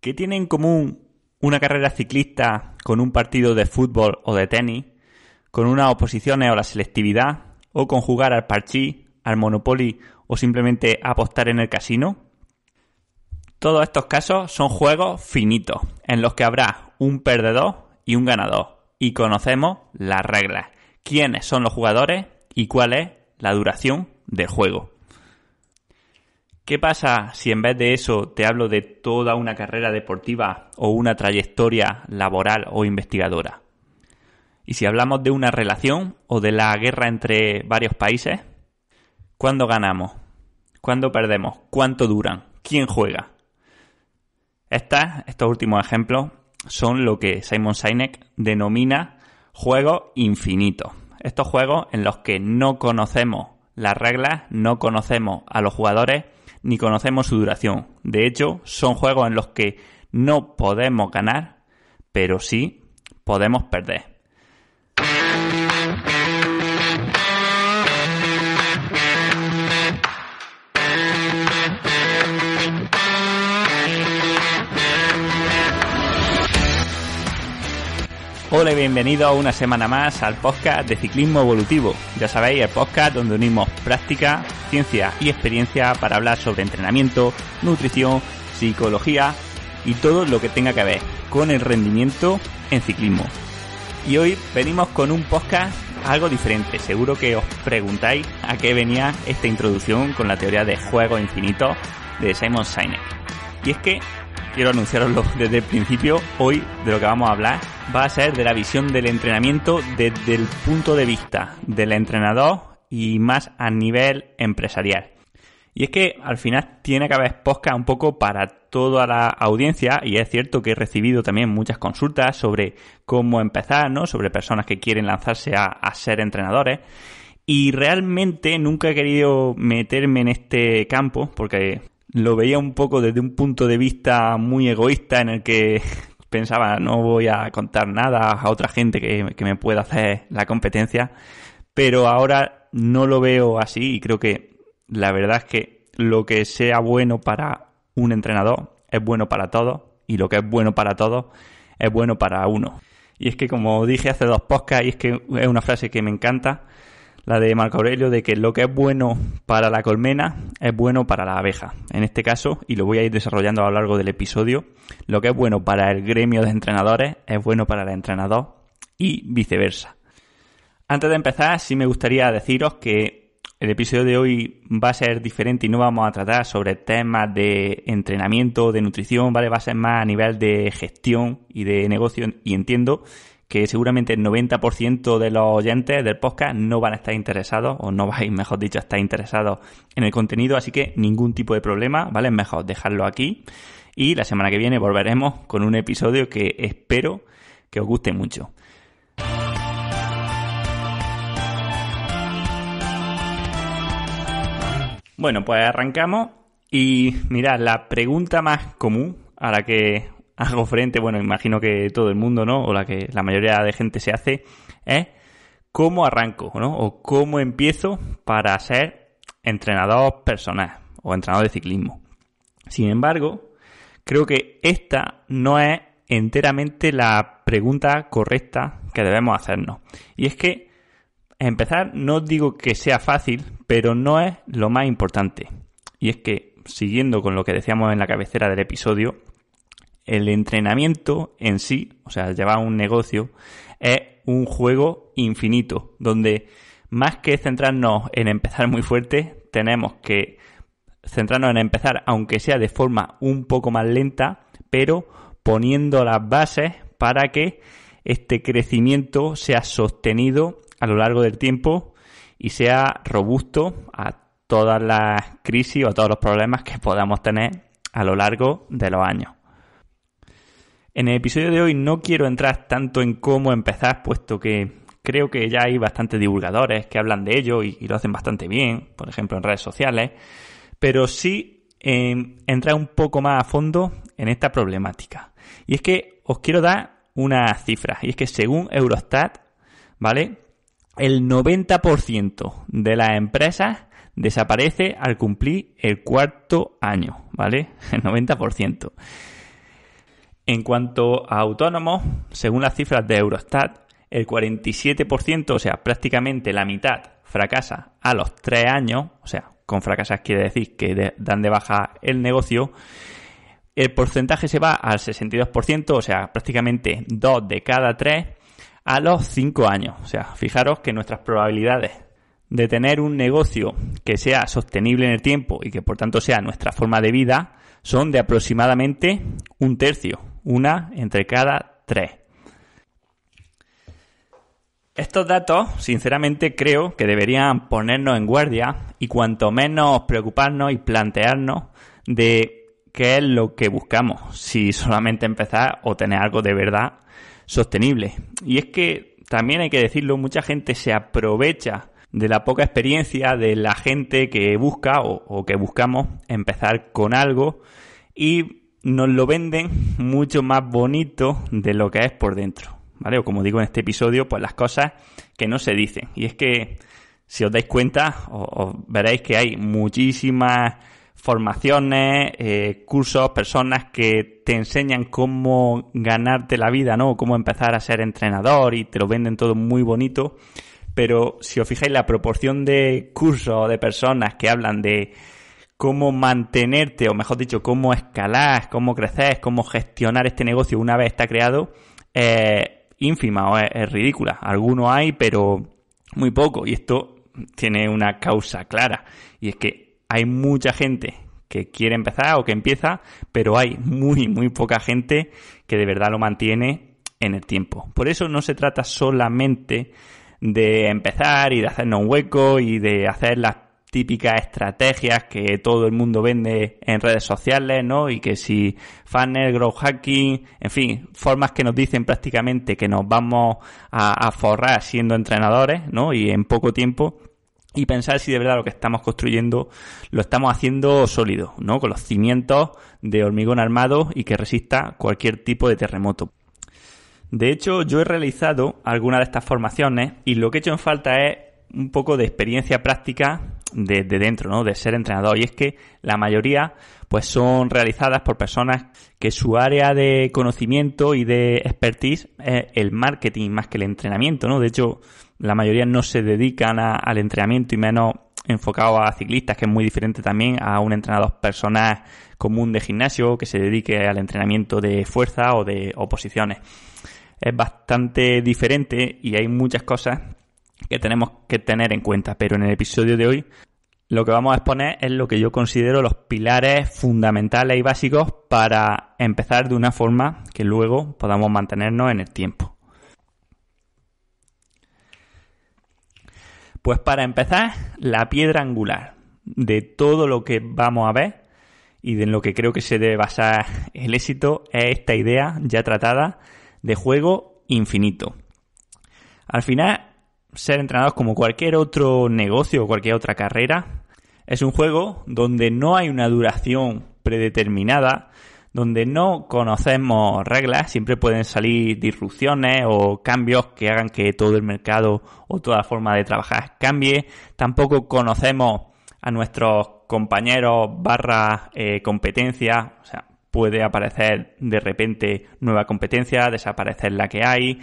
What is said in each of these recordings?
¿Qué tiene en común una carrera ciclista con un partido de fútbol o de tenis, con unas oposiciones o la selectividad, o con jugar al parchís, al monopoly o simplemente apostar en el casino? Todos estos casos son juegos finitos, en los que habrá un perdedor y un ganador, y conocemos las reglas, quiénes son los jugadores y cuál es la duración del juego. ¿Qué pasa si en vez de eso te hablo de toda una carrera deportiva o una trayectoria laboral o investigadora? ¿Y si hablamos de una relación o de la guerra entre varios países? ¿Cuándo ganamos? ¿Cuándo perdemos? ¿Cuánto duran? ¿Quién juega? estos últimos ejemplos son lo que Simon Sinek denomina juegos infinitos. Estos juegos en los que no conocemos las reglas, no conocemos a los jugadores ni conocemos su duración. De hecho, son juegos en los que no podemos ganar, pero sí podemos perder. Hola y bienvenidos una semana más al podcast de Ciclismo Evolutivo. Ya sabéis, el podcast donde unimos práctica, ciencia y experiencia para hablar sobre entrenamiento, nutrición, psicología y todo lo que tenga que ver con el rendimiento en ciclismo. Y hoy venimos con un podcast algo diferente. Seguro que os preguntáis a qué venía esta introducción con la teoría de juego infinito de Simon Sinek. Y es que quiero anunciaros desde el principio. Hoy de lo que vamos a hablar va a ser de la visión del entrenamiento desde el punto de vista del entrenador y más a nivel empresarial. Y es que al final tiene que haber posca un poco para toda la audiencia y es cierto que he recibido también muchas consultas sobre cómo empezar, ¿no? Sobre personas que quieren lanzarse a, a ser entrenadores. Y realmente nunca he querido meterme en este campo porque lo veía un poco desde un punto de vista muy egoísta en el que pensaba no voy a contar nada a otra gente que, me pueda hacer la competencia, pero ahora no lo veo así y creo que la verdad es que lo que sea bueno para un entrenador es bueno para todos y lo que es bueno para todos es bueno para uno. Y es que como dije hace dos podcasts y es que es una frase que me encanta, la de Marco Aurelio, de que lo que es bueno para la colmena es bueno para la abeja. En este caso, y lo voy a ir desarrollando a lo largo del episodio, lo que es bueno para el gremio de entrenadores es bueno para el entrenador y viceversa. Antes de empezar, sí me gustaría deciros que el episodio de hoy va a ser diferente y no vamos a tratar sobre temas de entrenamiento, de nutrición, ¿vale? Va a ser más a nivel de gestión y de negocio y entiendo que seguramente el 90% de los oyentes del podcast no van a estar interesados, o no vais, mejor dicho, a estar interesados en el contenido, así que ningún tipo de problema, ¿vale? mejor dejarlo aquí. Y la semana que viene volveremos con un episodio que espero que os guste mucho. Bueno, pues arrancamos y mirad, la pregunta más común a la que hago frente, bueno, imagino que todo el mundo, ¿no? O la que la mayoría de gente se hace, es ¿eh? cómo arranco, ¿no? O cómo empiezo para ser entrenador personal o entrenador de ciclismo. Sin embargo, creo que esta no es enteramente la pregunta correcta que debemos hacernos. Y es que empezar no digo que sea fácil, pero no es lo más importante. Y es que, siguiendo con lo que decíamos en la cabecera del episodio, el entrenamiento en sí, o sea, llevar un negocio, es un juego infinito, donde más que centrarnos en empezar muy fuerte, tenemos que centrarnos en empezar, aunque sea de forma un poco más lenta, pero poniendo las bases para que este crecimiento sea sostenido a lo largo del tiempo y sea robusto a todas las crisis o a todos los problemas que podamos tener a lo largo de los años. En el episodio de hoy no quiero entrar tanto en cómo empezar, puesto que creo que ya hay bastantes divulgadores que hablan de ello y, lo hacen bastante bien, por ejemplo en redes sociales, pero sí em, entrar un poco más a fondo en esta problemática. Y es que os quiero dar unas cifras, y es que según Eurostat, ¿vale? El 90% de las empresas desaparece al cumplir el cuarto año, ¿vale? El 90%. En cuanto a autónomos, según las cifras de Eurostat, el 47%, o sea, prácticamente la mitad, fracasa a los 3 años, o sea, con fracasas quiere decir que dan de baja el negocio, el porcentaje se va al 62%, o sea, prácticamente 2 de cada 3 a los 5 años. O sea, fijaros que nuestras probabilidades de tener un negocio que sea sostenible en el tiempo y que por tanto sea nuestra forma de vida son de aproximadamente un tercio, una entre cada tres. Estos datos, sinceramente, creo que deberían ponernos en guardia y cuanto menos preocuparnos y plantearnos de qué es lo que buscamos, si solamente empezar o tener algo de verdad sostenible. Y es que también hay que decirlo, mucha gente se aprovecha de la poca experiencia de la gente que busca o, que buscamos empezar con algo y nos lo venden mucho más bonito de lo que es por dentro, ¿vale? O como digo en este episodio, pues las cosas que no se dicen. Y es que si os dais cuenta, os, veréis que hay muchísimas formaciones, eh, cursos, personas que te enseñan cómo ganarte la vida, ¿no? Cómo empezar a ser entrenador y te lo venden todo muy bonito pero si os fijáis la proporción de cursos o de personas que hablan de cómo mantenerte, o mejor dicho, cómo escalar, cómo crecer, cómo gestionar este negocio una vez está creado, es eh, ínfima o es, ridícula. Algunos hay, pero muy poco. Y esto tiene una causa clara. Y es que hay mucha gente que quiere empezar o que empieza, pero hay muy, muy poca gente que de verdad lo mantiene en el tiempo. Por eso no se trata solamente de empezar y de hacernos un hueco y de hacer las típicas estrategias que todo el mundo vende en redes sociales, ¿no? Y que si funnel, growth hacking, en fin, formas que nos dicen prácticamente que nos vamos a, a forrar siendo entrenadores, ¿no? Y en poco tiempo y pensar si de verdad lo que estamos construyendo lo estamos haciendo sólido, ¿no? Con los cimientos de hormigón armado y que resista cualquier tipo de terremoto. De hecho, yo he realizado algunas de estas formaciones y lo que he hecho en falta es un poco de experiencia práctica desde dentro, ¿no? De ser entrenador. Y es que la mayoría, pues, son realizadas por personas que su área de conocimiento y de expertise es el marketing más que el entrenamiento, ¿no? De hecho, la mayoría no se dedican al entrenamiento y menos enfocado a ciclistas, que es muy diferente también a un entrenador personal común de gimnasio que se dedique al entrenamiento de fuerza o de oposiciones es bastante diferente y hay muchas cosas que tenemos que tener en cuenta, pero en el episodio de hoy lo que vamos a exponer es lo que yo considero los pilares fundamentales y básicos para empezar de una forma que luego podamos mantenernos en el tiempo. Pues para empezar, la piedra angular de todo lo que vamos a ver y de lo que creo que se debe basar el éxito es esta idea ya tratada de juego infinito. Al final, ser entrenados como cualquier otro negocio o cualquier otra carrera, es un juego donde no hay una duración predeterminada, donde no conocemos reglas, siempre pueden salir disrupciones o cambios que hagan que todo el mercado o toda forma de trabajar cambie. Tampoco conocemos a nuestros compañeros barra eh, competencia, o sea, puede aparecer de repente nueva competencia, desaparecer la que hay.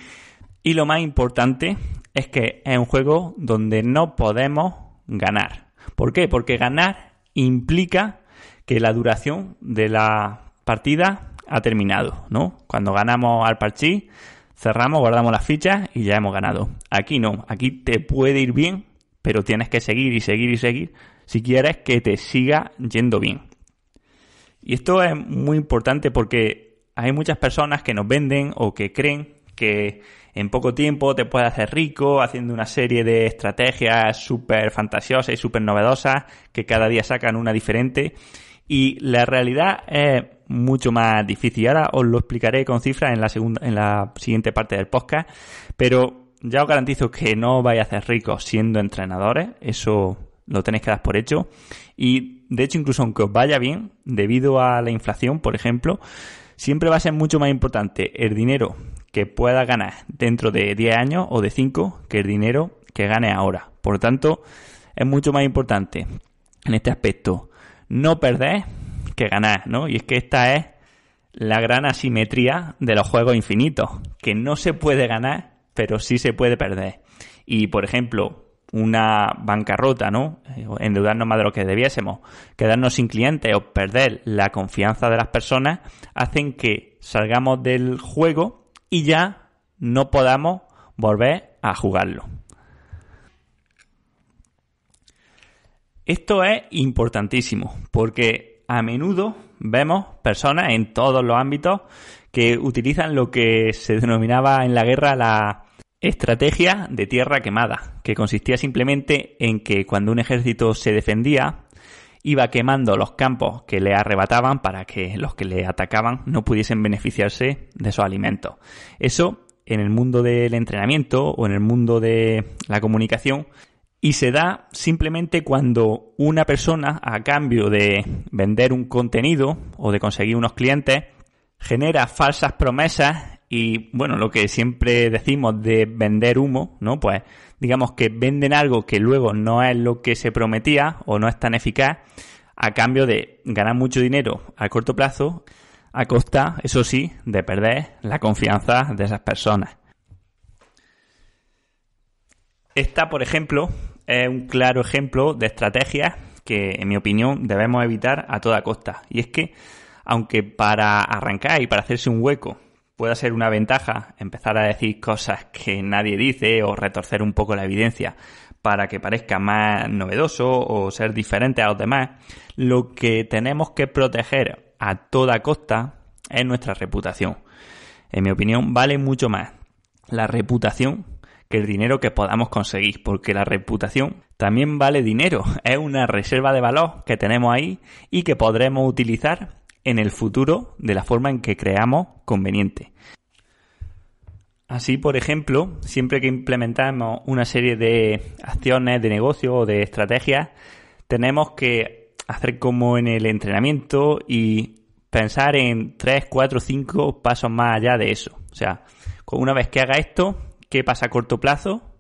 Y lo más importante es que es un juego donde no podemos ganar. ¿Por qué? Porque ganar implica que la duración de la partida ha terminado, ¿no? Cuando ganamos al parchí, cerramos, guardamos las fichas y ya hemos ganado. Aquí no, aquí te puede ir bien, pero tienes que seguir y seguir y seguir si quieres que te siga yendo bien. Y esto es muy importante porque hay muchas personas que nos venden o que creen que en poco tiempo te puedes hacer rico haciendo una serie de estrategias súper fantasiosas y súper novedosas que cada día sacan una diferente. Y la realidad es mucho más difícil. Ahora os lo explicaré con cifras en la, segunda, en la siguiente parte del podcast. Pero ya os garantizo que no vais a hacer ricos siendo entrenadores. Eso lo tenéis que dar por hecho. Y de hecho, incluso aunque os vaya bien, debido a la inflación, por ejemplo, siempre va a ser mucho más importante el dinero que pueda ganar dentro de 10 años o de 5 que el dinero que gane ahora. Por lo tanto, es mucho más importante en este aspecto no perder que ganar, ¿no? Y es que esta es la gran asimetría de los juegos infinitos, que no se puede ganar, pero sí se puede perder. Y por ejemplo, una bancarrota, ¿no? Eh, endeudarnos más de lo que debiésemos, quedarnos sin clientes o perder la confianza de las personas, hacen que salgamos del juego y ya no podamos volver a jugarlo. Esto es importantísimo porque a menudo vemos personas en todos los ámbitos que utilizan lo que se denominaba en la guerra la Estrategia de tierra quemada, que consistía simplemente en que cuando un ejército se defendía, iba quemando los campos que le arrebataban para que los que le atacaban no pudiesen beneficiarse de esos alimentos. Eso en el mundo del entrenamiento o en el mundo de la comunicación y se da simplemente cuando una persona, a cambio de vender un contenido o de conseguir unos clientes, genera falsas promesas y bueno, lo que siempre decimos de vender humo, ¿no? Pues digamos que venden algo que luego no es lo que se prometía o no es tan eficaz a cambio de ganar mucho dinero a corto plazo a costa, eso sí, de perder la confianza de esas personas. Esta, por ejemplo, es un claro ejemplo de estrategia que, en mi opinión, debemos evitar a toda costa. Y es que, aunque para arrancar y para hacerse un hueco pueda ser una ventaja empezar a decir cosas que nadie dice o retorcer un poco la evidencia para que parezca más novedoso o ser diferente a los demás, lo que tenemos que proteger a toda costa es nuestra reputación. En mi opinión, vale mucho más la reputación que el dinero que podamos conseguir, porque la reputación también vale dinero, es una reserva de valor que tenemos ahí y que podremos utilizar en el futuro de la forma en que creamos conveniente. Así, por ejemplo, siempre que implementamos una serie de acciones de negocio o de estrategias, tenemos que hacer como en el entrenamiento y pensar en 3, 4, 5 pasos más allá de eso. O sea, una vez que haga esto, ¿qué pasa a corto plazo?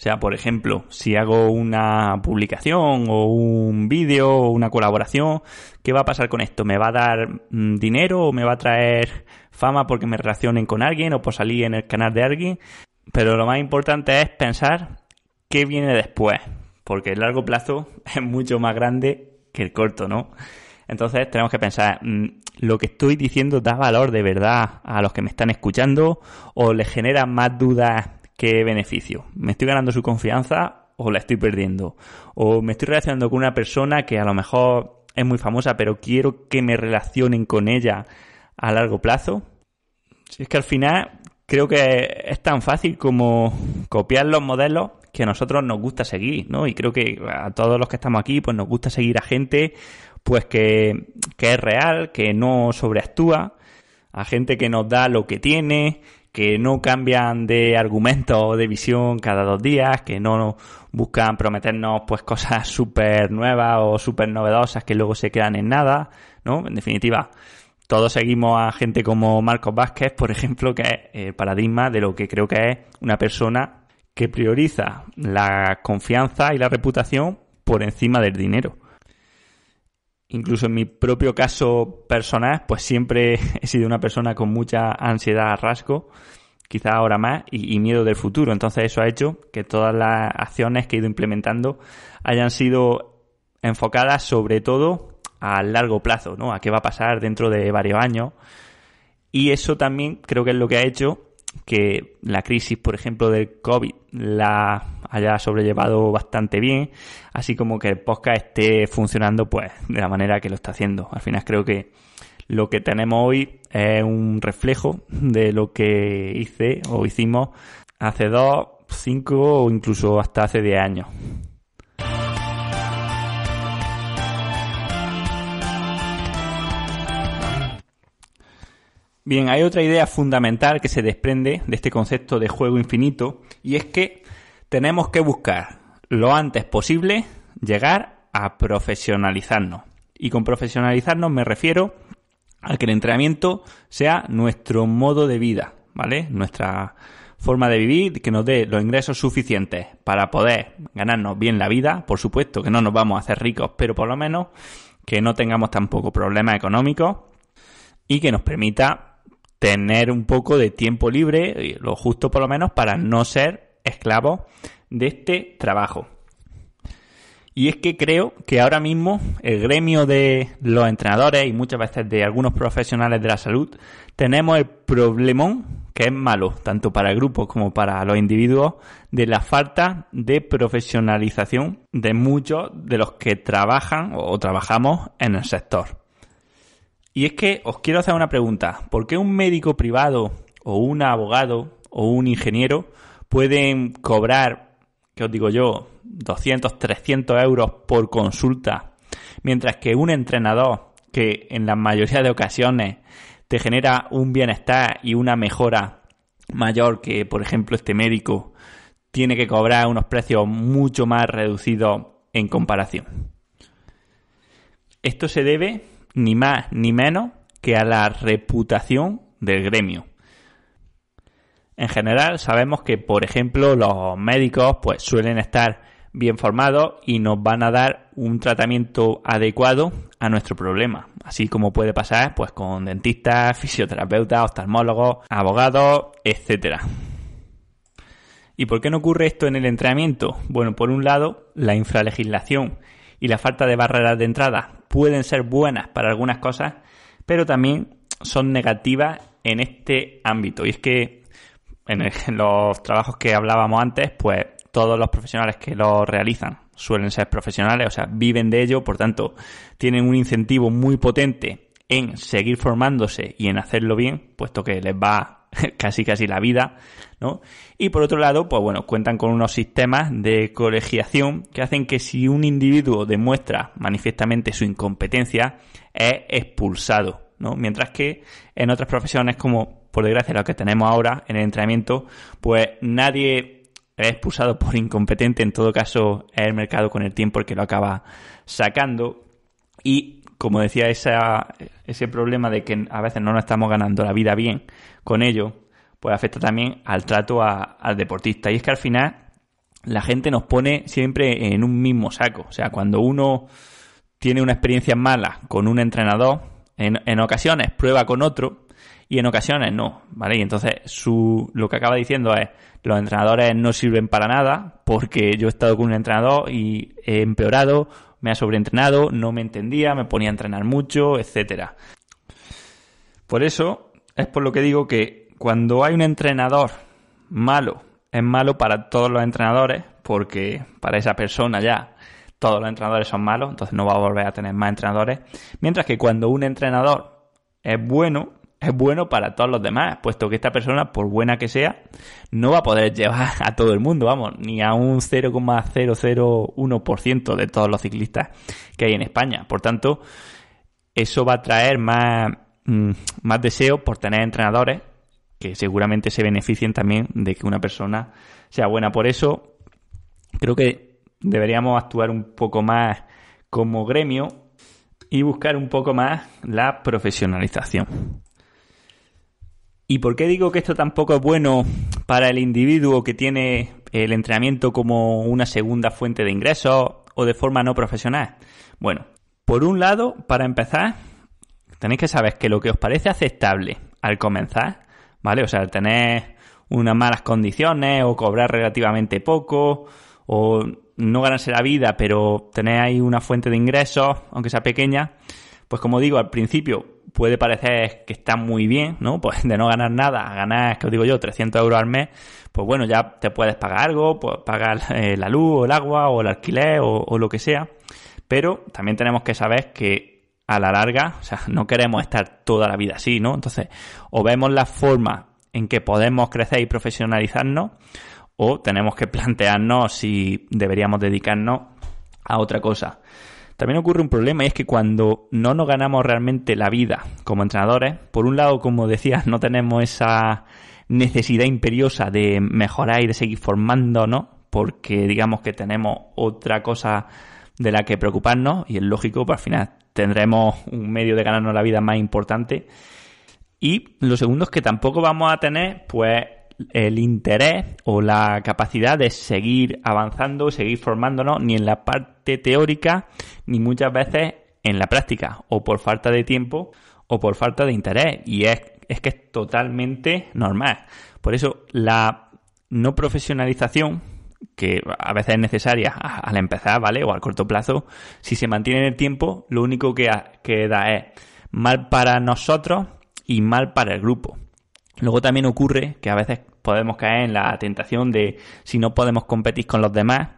O sea, por ejemplo, si hago una publicación o un vídeo o una colaboración, ¿qué va a pasar con esto? ¿Me va a dar mm, dinero o me va a traer fama porque me relacionen con alguien o por salir en el canal de alguien? Pero lo más importante es pensar qué viene después, porque el largo plazo es mucho más grande que el corto, ¿no? Entonces tenemos que pensar, mm, ¿lo que estoy diciendo da valor de verdad a los que me están escuchando o les genera más dudas qué beneficio. ¿Me estoy ganando su confianza o la estoy perdiendo? ¿O me estoy relacionando con una persona que a lo mejor es muy famosa, pero quiero que me relacionen con ella a largo plazo? Si es que al final creo que es tan fácil como copiar los modelos que a nosotros nos gusta seguir, ¿no? Y creo que a todos los que estamos aquí, pues nos gusta seguir a gente, pues que, que es real, que no sobreactúa, a gente que nos da lo que tiene, que no cambian de argumento o de visión cada dos días, que no buscan prometernos pues cosas súper nuevas o súper novedosas que luego se quedan en nada, ¿no? En definitiva, todos seguimos a gente como Marcos Vázquez, por ejemplo, que es el paradigma de lo que creo que es una persona que prioriza la confianza y la reputación por encima del dinero incluso en mi propio caso personal, pues siempre he sido una persona con mucha ansiedad a rasgo, quizá ahora más, y, y, miedo del futuro. Entonces eso ha hecho que todas las acciones que he ido implementando hayan sido enfocadas sobre todo a largo plazo, ¿no? A qué va a pasar dentro de varios años. Y eso también creo que es lo que ha hecho que la crisis, por ejemplo, del COVID la haya sobrellevado bastante bien, así como que el podcast esté funcionando pues de la manera que lo está haciendo. Al final creo que lo que tenemos hoy es un reflejo de lo que hice o hicimos hace 2, 5 o incluso hasta hace 10 años. Bien, hay otra idea fundamental que se desprende de este concepto de juego infinito y es que tenemos que buscar lo antes posible llegar a profesionalizarnos. Y con profesionalizarnos me refiero a que el entrenamiento sea nuestro modo de vida, ¿vale? Nuestra forma de vivir que nos dé los ingresos suficientes para poder ganarnos bien la vida. Por supuesto que no nos vamos a hacer ricos, pero por lo menos que no tengamos tampoco problemas económicos y que nos permita tener un poco de tiempo libre, lo justo por lo menos, para no ser esclavos de este trabajo. Y es que creo que ahora mismo el gremio de los entrenadores y muchas veces de algunos profesionales de la salud tenemos el problemón que es malo, tanto para el grupo como para los individuos, de la falta de profesionalización de muchos de los que trabajan o trabajamos en el sector. Y es que os quiero hacer una pregunta. ¿Por qué un médico privado o un abogado o un ingeniero pueden cobrar os digo yo? 200, 300 euros por consulta, mientras que un entrenador que en la mayoría de ocasiones te genera un bienestar y una mejora mayor que, por ejemplo, este médico, tiene que cobrar unos precios mucho más reducidos en comparación. Esto se debe ni más ni menos que a la reputación del gremio. En general sabemos que, por ejemplo, los médicos pues suelen estar bien formados y nos van a dar un tratamiento adecuado a nuestro problema, así como puede pasar pues con dentistas, fisioterapeutas, oftalmólogos, abogados, etcétera. ¿Y por qué no ocurre esto en el entrenamiento? Bueno, por un lado, la infralegislación y la falta de barreras de entrada pueden ser buenas para algunas cosas, pero también son negativas en este ámbito. Y es que en, los trabajos que hablábamos antes, pues todos los profesionales que lo realizan suelen ser profesionales, o sea, viven de ello, por tanto, tienen un incentivo muy potente en seguir formándose y en hacerlo bien, puesto que les va casi casi la vida, ¿no? Y por otro lado, pues bueno, cuentan con unos sistemas de colegiación que hacen que si un individuo demuestra manifiestamente su incompetencia, es expulsado, ¿no? Mientras que en otras profesiones como por desgracia, lo que tenemos ahora en el entrenamiento, pues nadie es expulsado por incompetente, en todo caso es el mercado con el tiempo el que lo acaba sacando. Y como decía, esa, ese problema de que a veces no nos estamos ganando la vida bien con ello, pues afecta también al trato al deportista. Y es que al final la gente nos pone siempre en un mismo saco. O sea, cuando uno tiene una experiencia mala con un entrenador, en, en ocasiones prueba con otro, y en ocasiones no, ¿vale? Y entonces lo que acaba diciendo es, los entrenadores no sirven para nada porque yo he estado con un entrenador y he empeorado, me ha sobreentrenado, no me entendía, me ponía a entrenar mucho, etcétera. Por eso es por lo que digo que cuando hay un entrenador malo, es malo para todos los entrenadores porque para esa persona ya todos los entrenadores son malos, entonces no va a volver a tener más entrenadores. Mientras que cuando un entrenador es bueno, es bueno para todos los demás, puesto que esta persona, por buena que sea, no va a poder llevar a todo el mundo, vamos, ni a un 0,001% de todos los ciclistas que hay en España. Por tanto, eso va a traer más, mm, más deseo por tener entrenadores que seguramente se beneficien también de que una persona sea buena. Por eso, creo que deberíamos actuar un poco más como gremio y buscar un poco más la profesionalización. ¿Y por qué digo que esto tampoco es bueno para el individuo que tiene el entrenamiento como una segunda fuente de ingresos o de forma no profesional? Bueno, por un lado, para empezar, tenéis que saber que lo que os parece aceptable al comenzar, ¿vale? O sea, al tener unas malas condiciones o cobrar relativamente poco o no ganarse la vida, pero tener ahí una fuente de ingresos, aunque sea pequeña, pues como digo, al principio puede parecer que está muy bien, ¿no? Pues de no ganar nada a ganar, que os digo yo, 300 euros al mes, pues bueno, ya te puedes pagar algo, pues pagar eh, la luz o el agua o el alquiler o, o lo que sea. Pero también tenemos que saber que a la larga, o sea, no queremos estar toda la vida así, ¿no? Entonces, o vemos la forma en que podemos crecer y profesionalizarnos, o tenemos que plantearnos si deberíamos dedicarnos a otra cosa. También ocurre un problema y es que cuando no nos ganamos realmente la vida como entrenadores, por un lado, como decías, no tenemos esa necesidad imperiosa de mejorar y de seguir formándonos, porque digamos que tenemos otra cosa de la que preocuparnos y es lógico, pues al final tendremos un medio de ganarnos la vida más importante. Y lo segundo es que tampoco vamos a tener, pues, el interés o la capacidad de seguir avanzando, seguir formándonos, ni en la parte teórica, ni muchas veces en la práctica, o por falta de tiempo o por falta de interés. Y es, es que es totalmente normal. Por eso la no profesionalización, que a veces es necesaria al empezar, ¿vale? O al corto plazo, si se mantiene en el tiempo, lo único que, queda es mal para nosotros y mal para el grupo. Luego también ocurre que a veces podemos caer en la tentación de, si no podemos competir con los demás,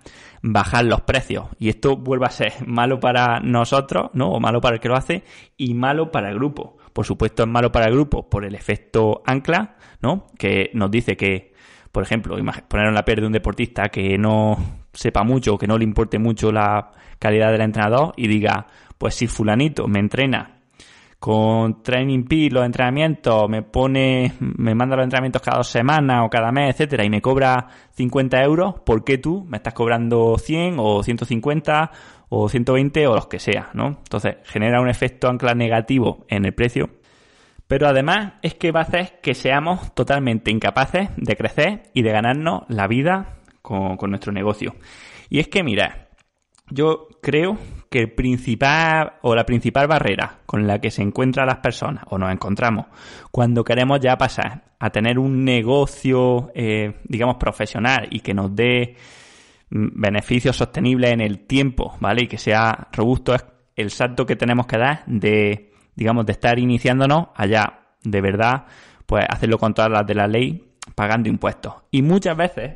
bajar los precios. Y esto vuelve a ser malo para nosotros, ¿no? O malo para el que lo hace y malo para el grupo. Por supuesto es malo para el grupo por el efecto ancla, ¿no? Que nos dice que, por ejemplo, poner en la piel de un deportista que no sepa mucho, que no le importe mucho la calidad del entrenador y diga, pues si fulanito me entrena con Training Peak, los entrenamientos, me pone, me manda los entrenamientos cada semana o cada mes, etcétera, y me cobra 50 euros, ¿por qué tú me estás cobrando 100 o 150 o 120 o los que sea, ¿no? Entonces, genera un efecto ancla negativo en el precio, pero además es que va a hacer que seamos totalmente incapaces de crecer y de ganarnos la vida con, con nuestro negocio. Y es que, mira, yo creo que el principal o la principal barrera con la que se encuentran las personas o nos encontramos cuando queremos ya pasar a tener un negocio, eh, digamos, profesional y que nos dé mm, beneficios sostenibles en el tiempo, ¿vale? Y que sea robusto es el salto que tenemos que dar de, digamos, de estar iniciándonos allá, de verdad, pues hacerlo con todas las de la ley, pagando impuestos. Y muchas veces,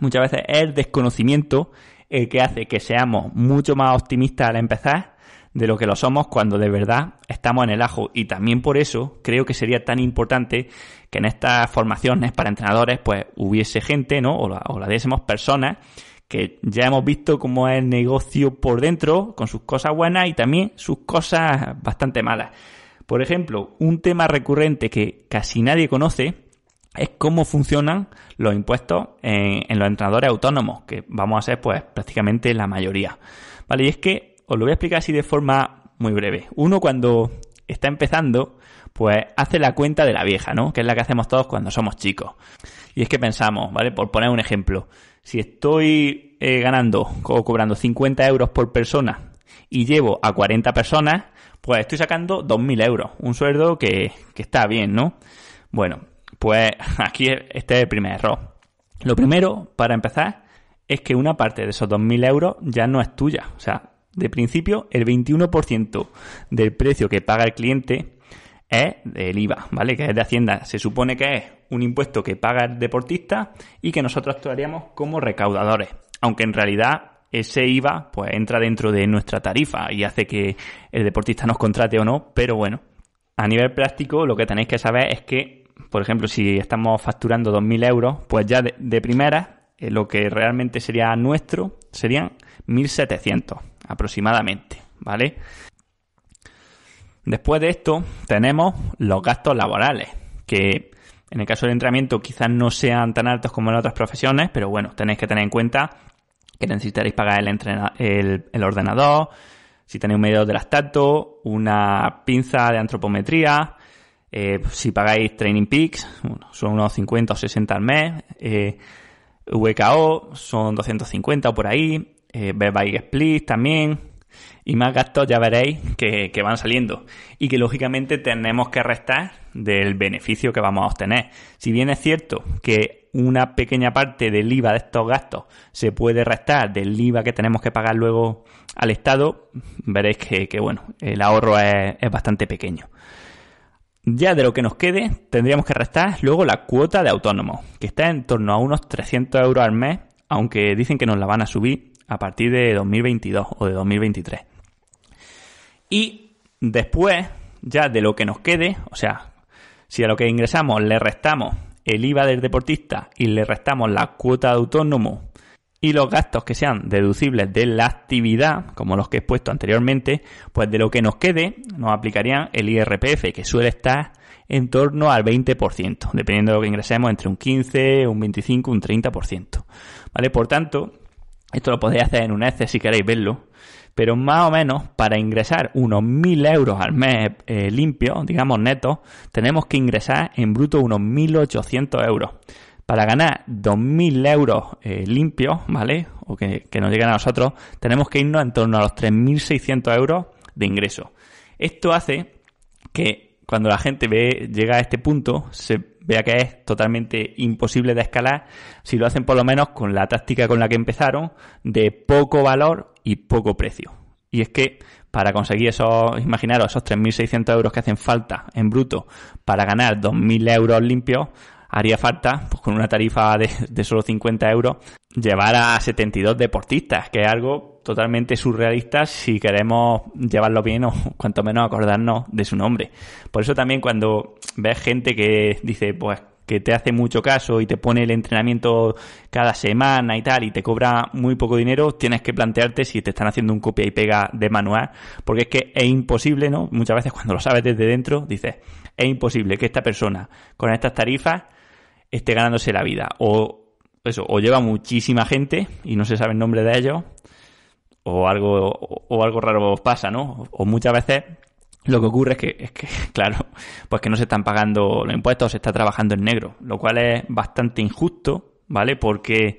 muchas veces es el desconocimiento el que hace que seamos mucho más optimistas al empezar de lo que lo somos cuando de verdad estamos en el ajo. Y también por eso creo que sería tan importante que en estas formaciones para entrenadores pues hubiese gente, ¿no? O la, o la personas que ya hemos visto cómo es el negocio por dentro, con sus cosas buenas y también sus cosas bastante malas. Por ejemplo, un tema recurrente que casi nadie conoce es cómo funcionan los impuestos en, los entrenadores autónomos, que vamos a ser pues prácticamente la mayoría. Vale, y es que os lo voy a explicar así de forma muy breve. Uno cuando está empezando, pues hace la cuenta de la vieja, ¿no? Que es la que hacemos todos cuando somos chicos. Y es que pensamos, ¿vale? Por poner un ejemplo, si estoy eh, ganando o cobrando 50 euros por persona y llevo a 40 personas, pues estoy sacando 2.000 euros, un sueldo que, que está bien, ¿no? Bueno, pues aquí este es el primer error. Lo primero, para empezar, es que una parte de esos 2.000 euros ya no es tuya. O sea, de principio, el 21% del precio que paga el cliente es del IVA, ¿vale? Que es de Hacienda. Se supone que es un impuesto que paga el deportista y que nosotros actuaríamos como recaudadores. Aunque en realidad ese IVA pues entra dentro de nuestra tarifa y hace que el deportista nos contrate o no, pero bueno, a nivel práctico lo que tenéis que saber es que por ejemplo, si estamos facturando 2.000 euros, pues ya de, primera eh, lo que realmente sería nuestro serían 1.700 aproximadamente, ¿vale? Después de esto tenemos los gastos laborales, que en el caso del entrenamiento quizás no sean tan altos como en otras profesiones, pero bueno, tenéis que tener en cuenta que necesitaréis pagar el, ordenador, si tenéis un medidor de lactato, una pinza de antropometría, eh, si pagáis Training Peaks, son unos 50 o 60 al mes. Eh, VKO son 250 por ahí. Eh, Bike Split también. Y más gastos ya veréis que, van saliendo. Y que lógicamente tenemos que restar del beneficio que vamos a obtener. Si bien es cierto que una pequeña parte del IVA de estos gastos se puede restar del IVA que tenemos que pagar luego al Estado, veréis que, bueno, el ahorro es, es bastante pequeño. Ya de lo que nos quede, tendríamos que restar luego la cuota de autónomo que está en torno a unos 300 euros al mes, aunque dicen que nos la van a subir a partir de 2022 o de 2023. Y después, ya de lo que nos quede, o sea, si a lo que ingresamos le restamos el IVA del deportista y le restamos la cuota de autónomo y los gastos que sean deducibles de la actividad, como los que he puesto anteriormente, pues de lo que nos quede nos aplicarían el IRPF, que suele estar en torno al 20%, dependiendo de lo que ingresemos, entre un 15, un 25, un 30%. ¿Vale? Por tanto, esto lo podéis hacer en un Excel si queréis verlo, pero más o menos para ingresar unos 1.000 euros al mes eh, limpio, digamos neto, tenemos que ingresar en bruto unos 1.800 euros para ganar 2.000 euros eh, limpios, ¿vale? O que, nos lleguen a nosotros, tenemos que irnos en torno a los 3.600 euros de ingreso. Esto hace que cuando la gente ve, llega a este punto, se vea que es totalmente imposible de escalar si lo hacen por lo menos con la táctica con la que empezaron de poco valor y poco precio. Y es que para conseguir esos, imaginaros, esos 3.600 euros que hacen falta en bruto para ganar 2.000 euros limpios, haría falta, pues con una tarifa de, de solo 50 euros, llevar a 72 deportistas, que es algo totalmente surrealista si queremos llevarlo bien o cuanto menos acordarnos de su nombre. Por eso también cuando ves gente que dice, pues que te hace mucho caso y te pone el entrenamiento cada semana y tal y te cobra muy poco dinero, tienes que plantearte si te están haciendo un copia y pega de manual, porque es que es imposible, ¿no? Muchas veces cuando lo sabes desde dentro, dices, es imposible que esta persona con estas tarifas esté ganándose la vida. O eso, o lleva muchísima gente y no se sabe el nombre de ellos, o algo, o, algo raro pasa, ¿no? O, muchas veces lo que ocurre es que, es que, claro, pues que no se están pagando los impuestos, se está trabajando en negro, lo cual es bastante injusto, ¿vale? Porque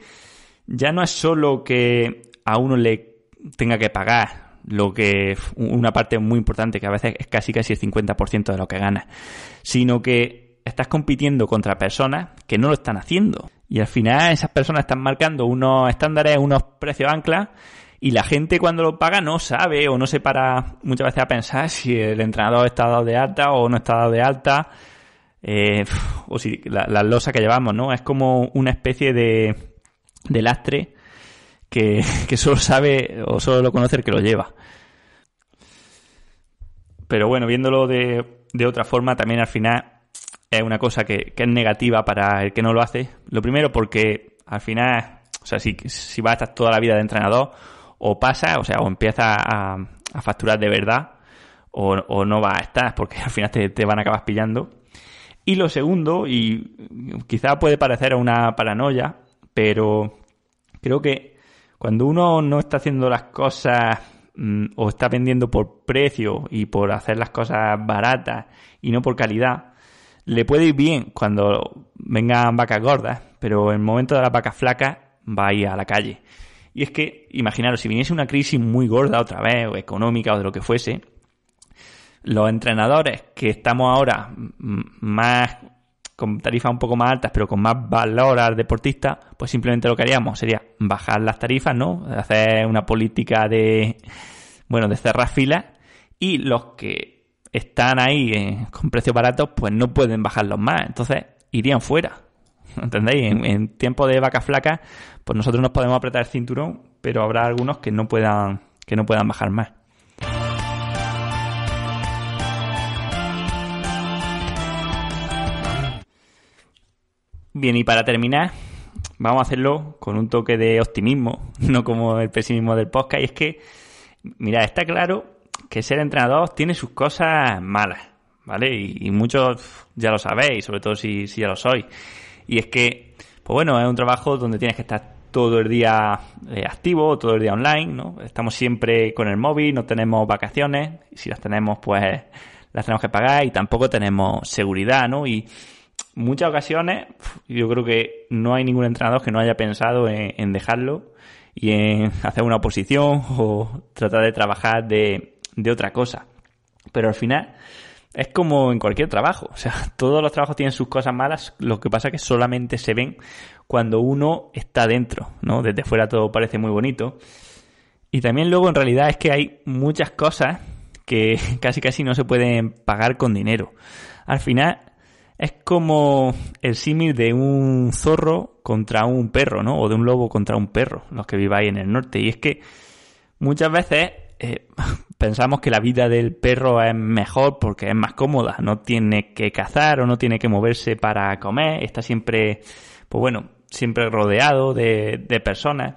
ya no es solo que a uno le tenga que pagar lo que una parte muy importante que a veces es casi casi el 50% de lo que gana, sino que estás compitiendo contra personas que no lo están haciendo. Y al final esas personas están marcando unos estándares, unos precios ancla, y la gente cuando lo paga no sabe o no se para muchas veces a pensar si el entrenador está dado de alta o no está dado de alta, eh, o si la, losa que llevamos, ¿no? Es como una especie de, lastre que, solo sabe o solo lo conoce el que lo lleva. Pero bueno, viéndolo de, de otra forma, también al final es una cosa que, es negativa para el que no lo hace. Lo primero porque al final, o sea, si, si vas a estar toda la vida de entrenador, o pasa, o sea, o empiezas a, facturar de verdad, o, no vas a estar, porque al final te, van a acabar pillando. Y lo segundo, y quizá puede parecer una paranoia, pero creo que cuando uno no está haciendo las cosas mm, o está vendiendo por precio y por hacer las cosas baratas y no por calidad, le puede ir bien cuando vengan vacas gordas, pero en el momento de las vacas flacas va a ir a la calle. Y es que, imaginaros, si viniese una crisis muy gorda otra vez, o económica, o de lo que fuese, los entrenadores que estamos ahora más con tarifas un poco más altas, pero con más valor al deportista, pues simplemente lo que haríamos sería bajar las tarifas, ¿no? Hacer una política de, bueno, de cerrar filas. Y los que están ahí eh, con precios baratos, pues no pueden bajarlos más. Entonces irían fuera. ¿Entendéis? En, tiempo de vaca flaca pues nosotros nos podemos apretar el cinturón, pero habrá algunos que no puedan, que no puedan bajar más. Bien, y para terminar, vamos a hacerlo con un toque de optimismo, no como el pesimismo del podcast. Y es que, mira, está claro que ser entrenador tiene sus cosas malas, ¿vale? Y, muchos ya lo sabéis, sobre todo si, ya lo sois. Y es que, pues bueno, es un trabajo donde tienes que estar todo el día eh, activo, todo el día online, ¿no? Estamos siempre con el móvil, no tenemos vacaciones, si las tenemos, pues las tenemos que pagar y tampoco tenemos seguridad, ¿no? Y muchas ocasiones yo creo que no hay ningún entrenador que no haya pensado en, en dejarlo y en hacer una oposición o tratar de trabajar de, de otra cosa. Pero al final es como en cualquier trabajo. O sea, todos los trabajos tienen sus cosas malas, lo que pasa es que solamente se ven cuando uno está dentro, ¿no? Desde fuera todo parece muy bonito. Y también luego en realidad es que hay muchas cosas que casi casi no se pueden pagar con dinero. Al final es como el símil de un zorro contra un perro, ¿no? O de un lobo contra un perro, los que viváis en el norte. Y es que muchas veces eh, pensamos que la vida del perro es mejor porque es más cómoda, no tiene que cazar o no tiene que moverse para comer, está siempre, pues bueno, siempre rodeado de, personas.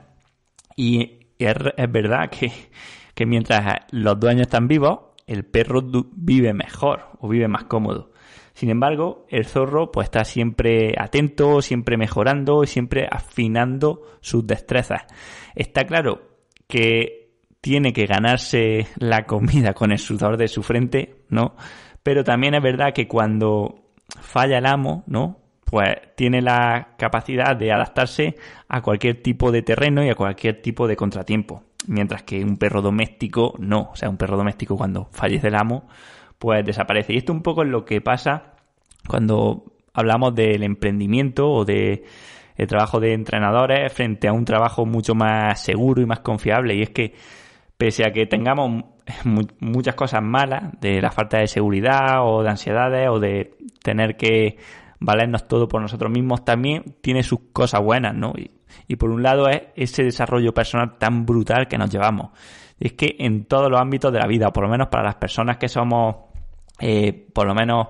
Y es, verdad que, que, mientras los dueños están vivos, el perro vive mejor o vive más cómodo. Sin embargo, el zorro pues está siempre atento, siempre mejorando y siempre afinando sus destrezas. Está claro que tiene que ganarse la comida con el sudor de su frente, ¿no? Pero también es verdad que cuando falla el amo, ¿no? Pues tiene la capacidad de adaptarse a cualquier tipo de terreno y a cualquier tipo de contratiempo. Mientras que un perro doméstico no. O sea, un perro doméstico cuando fallece el amo, pues desaparece. Y esto un poco es lo que pasa cuando hablamos del emprendimiento o de trabajo de entrenadores frente a un trabajo mucho más seguro y más confiable. Y es que pese a que tengamos muchas cosas malas de la falta de seguridad o de ansiedades o de tener que valernos todo por nosotros mismos, también tiene sus cosas buenas, ¿no? Y, por un lado es ese desarrollo personal tan brutal que nos llevamos. es que en todos los ámbitos de la vida, o por lo menos para las personas que somos, eh, por lo menos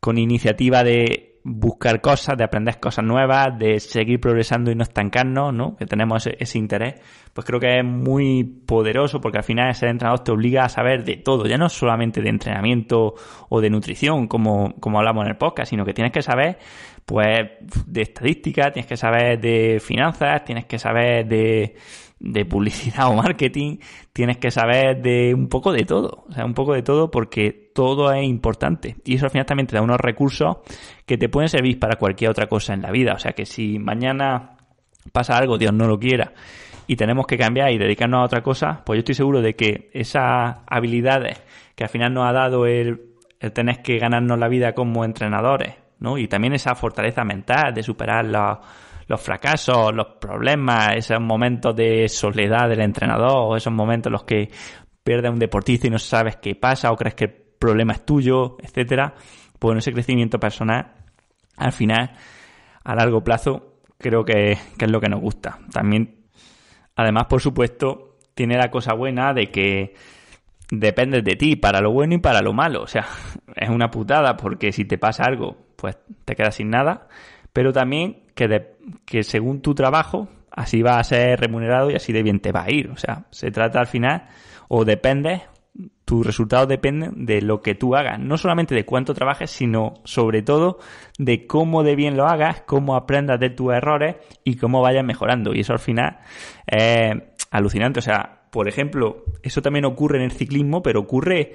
con iniciativa de buscar cosas, de aprender cosas nuevas, de seguir progresando y no estancarnos, ¿no? Que tenemos ese, interés, pues creo que es muy poderoso porque al final ser entrenador te obliga a saber de todo, ya no solamente de entrenamiento o de nutrición, como, como hablamos en el podcast, sino que tienes que saber, pues, de estadística, tienes que saber de finanzas, tienes que saber de de publicidad o marketing, tienes que saber de un poco de todo, o sea, un poco de todo porque todo es importante. Y eso al final también te da unos recursos que te pueden servir para cualquier otra cosa en la vida. O sea, que si mañana pasa algo, Dios no lo quiera, y tenemos que cambiar y dedicarnos a otra cosa, pues yo estoy seguro de que esas habilidades que al final nos ha dado el, tener que ganarnos la vida como entrenadores, ¿no? Y también esa fortaleza mental de superar los los fracasos, los problemas, esos momentos de soledad del entrenador, esos momentos en los que pierde un deportista y no sabes qué pasa o crees que el problema es tuyo, etcétera. pues ese crecimiento personal, al final, a largo plazo, creo que, que es lo que nos gusta. También, además, por supuesto, tiene la cosa buena de que depende de ti para lo bueno y para lo malo. O sea, es una putada porque si te pasa algo, pues te quedas sin nada pero también que, que según tu trabajo, así va a ser remunerado y así de bien te va a ir. O sea, se trata al final, o depende, tus resultados dependen de lo que tú hagas, no solamente de cuánto trabajes, sino sobre todo de cómo de bien lo hagas, cómo aprendas de tus errores y cómo vayas mejorando. Y eso al final es alucinante. O sea, por ejemplo, eso también ocurre en el ciclismo, pero ocurre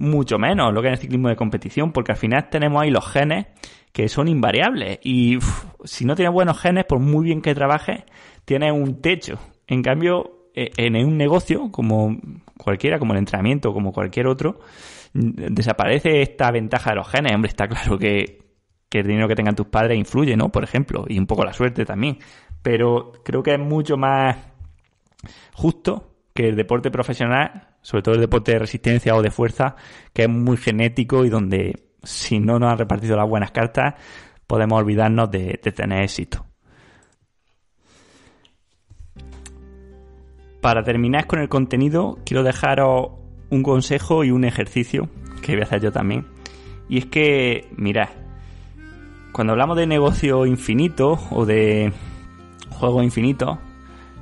mucho menos lo que en el ciclismo de competición, porque al final tenemos ahí los genes que son invariables y si no tienes buenos genes, por muy bien que trabajes, tienes un techo. En cambio, eh, en un negocio, como cualquiera, como el entrenamiento, como cualquier otro, mm, desaparece esta ventaja de los genes. Hombre, está claro que, que el dinero que tengan tus padres influye, ¿no? Por ejemplo, y un poco la suerte también. Pero creo que es mucho más justo que el deporte profesional sobre todo el deporte de resistencia o de fuerza, que es muy genético y donde si no nos han repartido las buenas cartas, podemos olvidarnos de, tener éxito. Para terminar con el contenido, quiero dejaros un consejo y un ejercicio que voy a hacer yo también. Y es que, mirad, cuando hablamos de negocio infinito o de juego infinito,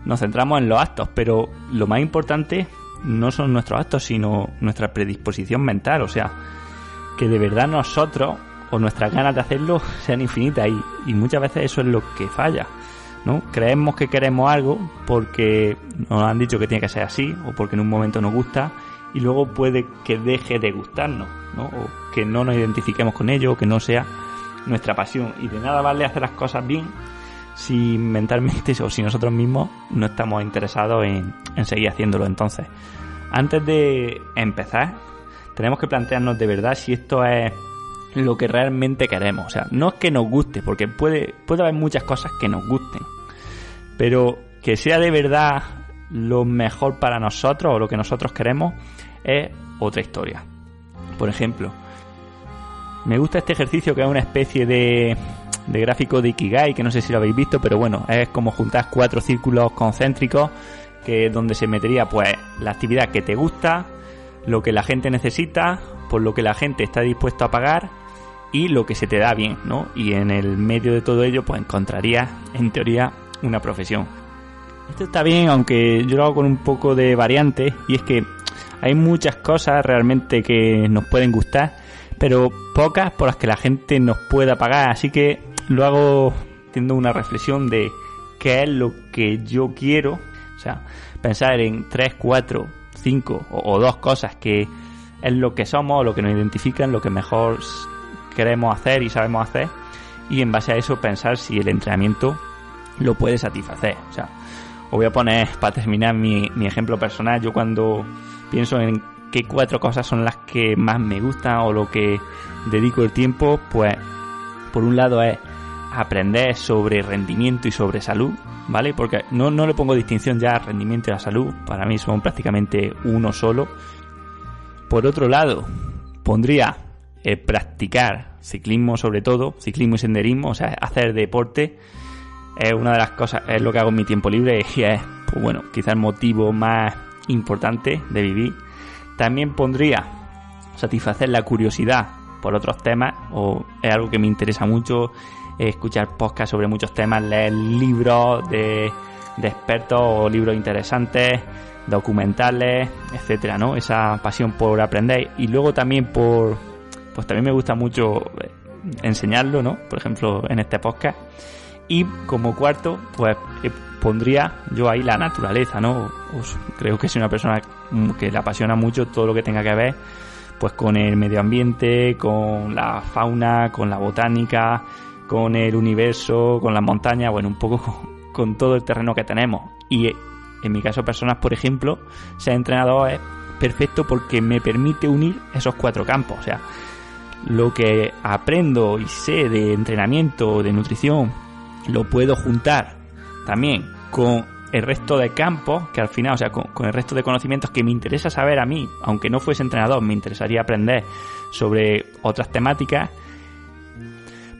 nos centramos en los actos, pero lo más importante no son nuestros actos, sino nuestra predisposición mental. O sea, que de verdad nosotros o nuestras ganas de hacerlo sean infinitas y, y muchas veces eso es lo que falla. ¿no? Creemos que queremos algo porque nos han dicho que tiene que ser así o porque en un momento nos gusta y luego puede que deje de gustarnos ¿no? o que no nos identifiquemos con ello o que no sea nuestra pasión y de nada vale hacer las cosas bien si mentalmente o si nosotros mismos no estamos interesados en, seguir haciéndolo. Entonces, antes de empezar, tenemos que plantearnos de verdad si esto es lo que realmente queremos. O sea, no es que nos guste, porque puede, puede haber muchas cosas que nos gusten, pero que sea de verdad lo mejor para nosotros o lo que nosotros queremos es otra historia. Por ejemplo, me gusta este ejercicio que es una especie de de gráfico de Ikigai, que no sé si lo habéis visto, pero bueno, es como juntar cuatro círculos concéntricos que donde se metería pues la actividad que te gusta, lo que la gente necesita, por lo que la gente está dispuesto a pagar y lo que se te da bien, ¿no? Y en el medio de todo ello pues encontrarías en teoría una profesión. Esto está bien, aunque yo lo hago con un poco de variante y es que hay muchas cosas realmente que nos pueden gustar, pero pocas por las que la gente nos pueda pagar, así que lo hago teniendo una reflexión de qué es lo que yo quiero, o sea, pensar en tres, cuatro, cinco o, dos cosas que es lo que somos, lo que nos identifican, lo que mejor queremos hacer y sabemos hacer, y en base a eso pensar si el entrenamiento lo puede satisfacer. O sea, os voy a poner para terminar mi, mi ejemplo personal. Yo cuando pienso en qué cuatro cosas son las que más me gustan o lo que dedico el tiempo, pues por un lado es aprender sobre rendimiento y sobre salud, ¿vale? Porque no, le pongo distinción ya al rendimiento y a la salud, para mí son prácticamente uno solo. Por otro lado, pondría eh, practicar ciclismo sobre todo, ciclismo y senderismo, o sea, hacer deporte es una de las cosas, es lo que hago en mi tiempo libre y es, pues bueno, quizás el motivo más importante de vivir. También pondría satisfacer la curiosidad por otros temas o es algo que me interesa mucho escuchar podcast sobre muchos temas, leer libros de, expertos o libros interesantes, documentales, etcétera, ¿no? Esa pasión por aprender y luego también por, pues también me gusta mucho eh, enseñarlo, ¿no? Por ejemplo, en este podcast. Y como cuarto, pues eh, pondría yo ahí la naturaleza, ¿no? creo que soy una persona que le apasiona mucho todo lo que tenga que ver pues con el medio ambiente, con la fauna, con la botánica, con el universo, con las montañas, bueno, un poco con, todo el terreno que tenemos. Y eh, en mi caso, personas, por ejemplo, ser entrenador es perfecto porque me permite unir esos cuatro campos. O sea, lo que aprendo y sé de entrenamiento, de nutrición, lo puedo juntar también con el resto de campos, que al final, o sea, con, con, el resto de conocimientos que me interesa saber a mí, aunque no fuese entrenador, me interesaría aprender sobre otras temáticas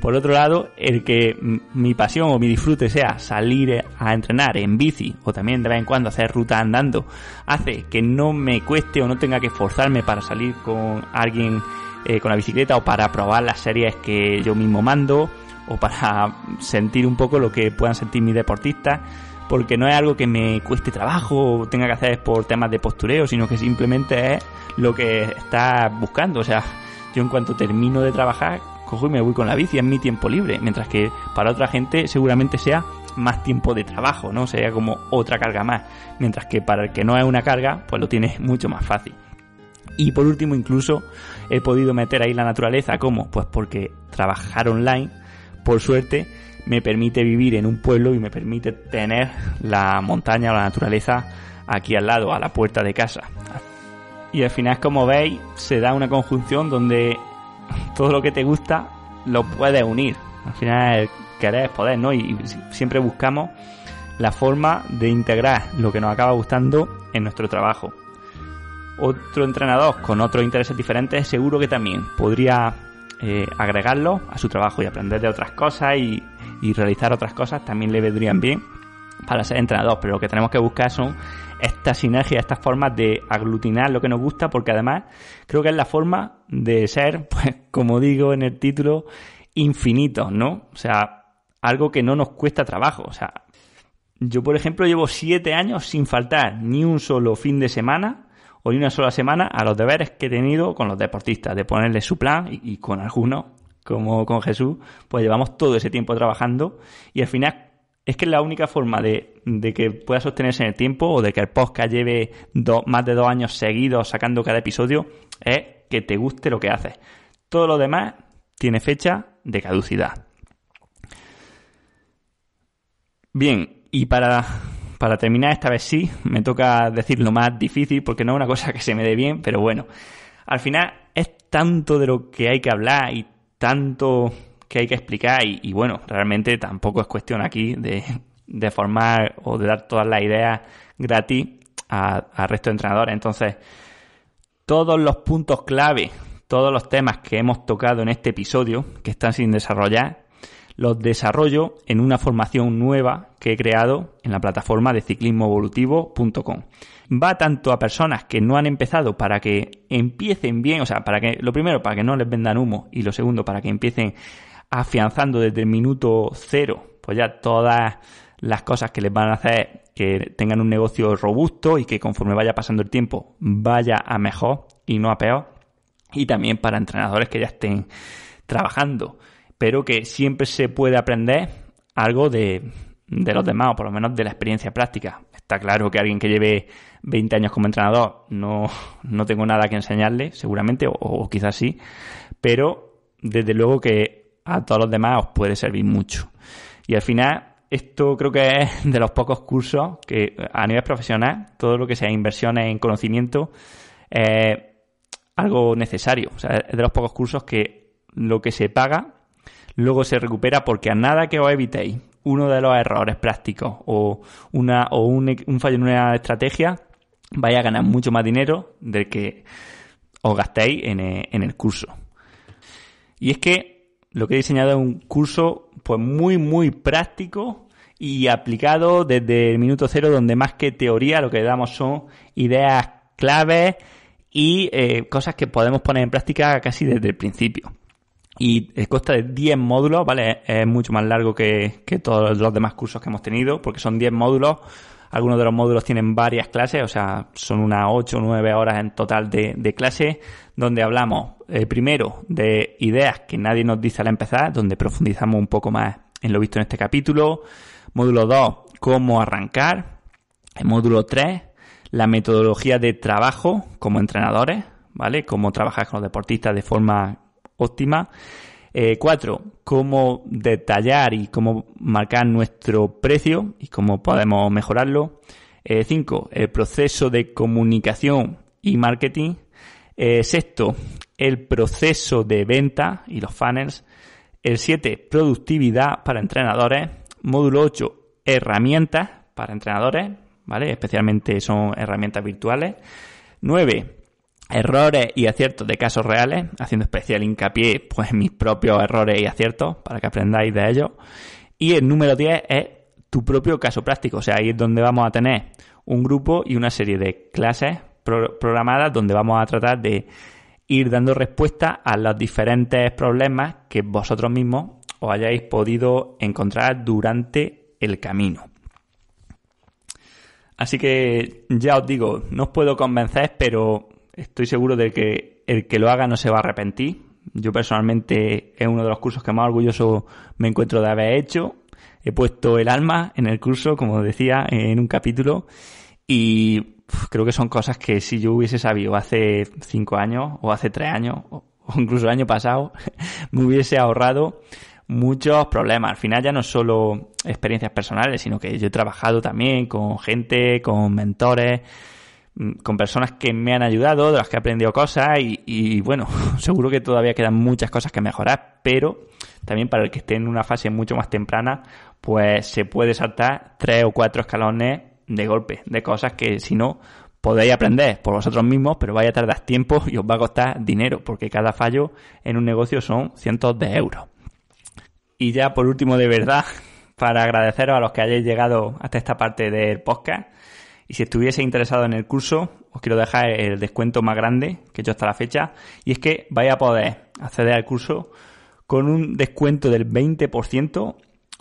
por otro lado, el que mi pasión o mi disfrute sea salir a entrenar en bici o también de vez en cuando hacer ruta andando, hace que no me cueste o no tenga que esforzarme para salir con alguien eh, con la bicicleta o para probar las series que yo mismo mando o para sentir un poco lo que puedan sentir mis deportistas, porque no es algo que me cueste trabajo o tenga que hacer por temas de postureo, sino que simplemente es lo que está buscando. O sea, yo en cuanto termino de trabajar, cojo y me voy con la bici, es mi tiempo libre, mientras que para otra gente seguramente sea más tiempo de trabajo, ¿no? Sería como otra carga más, mientras que para el que no es una carga, pues lo tiene mucho más fácil. Y por último, incluso he podido meter ahí la naturaleza, ¿cómo? Pues porque trabajar online, por suerte, me permite vivir en un pueblo y me permite tener la montaña o la naturaleza aquí al lado, a la puerta de casa. Y al final, como veis, se da una conjunción donde todo lo que te gusta lo puedes unir. Al final, querer poder, ¿no? Y, siempre buscamos la forma de integrar lo que nos acaba gustando en nuestro trabajo. Otro entrenador con otros intereses diferentes seguro que también podría eh, agregarlo a su trabajo y aprender de otras cosas y, y realizar otras cosas también le vendrían bien para ser entrenador, pero lo que tenemos que buscar son esta sinergia, estas formas de aglutinar lo que nos gusta, porque además creo que es la forma de ser, pues, como digo en el título, infinitos, ¿no? O sea, algo que no nos cuesta trabajo. O sea, yo, por ejemplo, llevo siete años sin faltar ni un solo fin de semana o ni una sola semana a los deberes que he tenido con los deportistas, de ponerles su plan y con algunos, como con Jesús, pues llevamos todo ese tiempo trabajando y al final es que la única forma de, que pueda sostenerse en el tiempo o de que el podcast lleve más de dos años seguidos sacando cada episodio es que te guste lo que haces. Todo lo demás tiene fecha de caducidad. Bien, y para, para terminar esta vez sí, me toca decir lo más difícil porque no es una cosa que se me dé bien, pero bueno, al final es tanto de lo que hay que hablar y tanto que hay que explicar y, bueno, realmente tampoco es cuestión aquí de, formar o de dar todas las ideas gratis al resto de entrenadores. Entonces, todos los puntos clave, todos los temas que hemos tocado en este episodio, que están sin desarrollar, los desarrollo en una formación nueva que he creado en la plataforma de ciclismoevolutivo.com. Va tanto a personas que no han empezado para que empiecen bien, o sea, para que lo primero para que no les vendan humo y lo segundo para que empiecen afianzando desde el minuto cero, pues ya todas las cosas que les van a hacer que tengan un negocio robusto y que conforme vaya pasando el tiempo vaya a mejor y no a peor. Y también para entrenadores que ya estén trabajando, pero que siempre se puede aprender algo de, los demás, o por lo menos de la experiencia práctica. Está claro que alguien que lleve 20 años como entrenador no, no tengo nada que enseñarle, seguramente, o, quizás sí, pero desde luego que a todos los demás os puede servir mucho. Y al final, esto creo que es de los pocos cursos que a nivel profesional, todo lo que sea inversiones en conocimiento, es algo necesario. O sea, es de los pocos cursos que lo que se paga luego se recupera porque a nada que os evitéis uno de los errores prácticos o, una, o un, un fallo en una estrategia, vais a ganar mucho más dinero del que os gastéis en, eh, en el curso. Y es que lo que he diseñado es un curso pues muy, muy práctico y aplicado desde el minuto cero, donde más que teoría lo que damos son ideas claves y eh, cosas que podemos poner en práctica casi desde el principio. Y eh, consta de 10 módulos, ¿vale? Es mucho más largo que, que todos los demás cursos que hemos tenido, porque son 10 módulos algunos de los módulos tienen varias clases, o sea, son unas 8 o 9 horas en total de, clase, donde hablamos eh, primero de ideas que nadie nos dice al empezar, donde profundizamos un poco más en lo visto en este capítulo. Módulo 2, cómo arrancar. El módulo 3, la metodología de trabajo como entrenadores, ¿vale? Cómo trabajar con los deportistas de forma óptima. 4. Eh, cómo detallar y cómo marcar nuestro precio y cómo podemos mejorarlo. 5. Eh, el proceso de comunicación y marketing. Eh, sexto, el proceso de venta y los funnels. El siete, productividad para entrenadores. Módulo 8, herramientas para entrenadores, ¿vale? Especialmente son herramientas virtuales. 9 errores y aciertos de casos reales, haciendo especial hincapié pues, en mis propios errores y aciertos para que aprendáis de ellos. Y el número 10 es tu propio caso práctico, o sea, ahí es donde vamos a tener un grupo y una serie de clases programadas donde vamos a tratar de ir dando respuesta a los diferentes problemas que vosotros mismos os hayáis podido encontrar durante el camino. Así que ya os digo, no os puedo convencer, pero Estoy seguro de que el que lo haga no se va a arrepentir. Yo personalmente es uno de los cursos que más orgulloso me encuentro de haber hecho. He puesto el alma en el curso, como decía en un capítulo, y creo que son cosas que si yo hubiese sabido hace cinco años o hace tres años o incluso el año pasado, me hubiese ahorrado muchos problemas. Al final ya no solo experiencias personales, sino que yo he trabajado también con gente, con mentores Mm, con personas que me han ayudado, de las que he aprendido cosas y, bueno, seguro que todavía quedan muchas cosas que mejorar, pero también para el que esté en una fase mucho más temprana, pues se puede saltar tres o cuatro escalones de golpe, de cosas que si no podéis aprender por vosotros mismos, pero vais a tardar tiempo y os va a costar dinero, porque cada fallo en un negocio son cientos de euros. Y ya por último, de verdad, para agradeceros a los que hayáis llegado hasta esta parte del podcast, y si estuviese interesado en el curso, os quiero dejar el descuento más grande que he hecho hasta la fecha. Y es que vais a poder acceder al curso con un descuento del 20%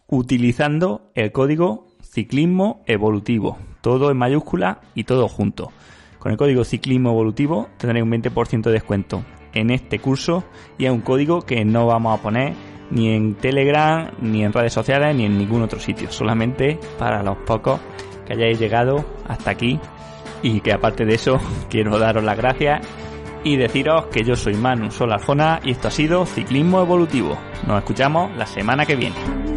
utilizando el código ciclismo evolutivo. Todo en mayúscula y todo junto. Con el código ciclismo evolutivo tendréis un 20% de descuento en este curso y es un código que no vamos a poner ni en Telegram, ni en redes sociales, ni en ningún otro sitio. Solamente para los pocos que hayáis llegado hasta aquí y que aparte de eso quiero daros las gracias y deciros que yo soy Manu Solarjona y esto ha sido Ciclismo Evolutivo. Nos escuchamos la semana que viene.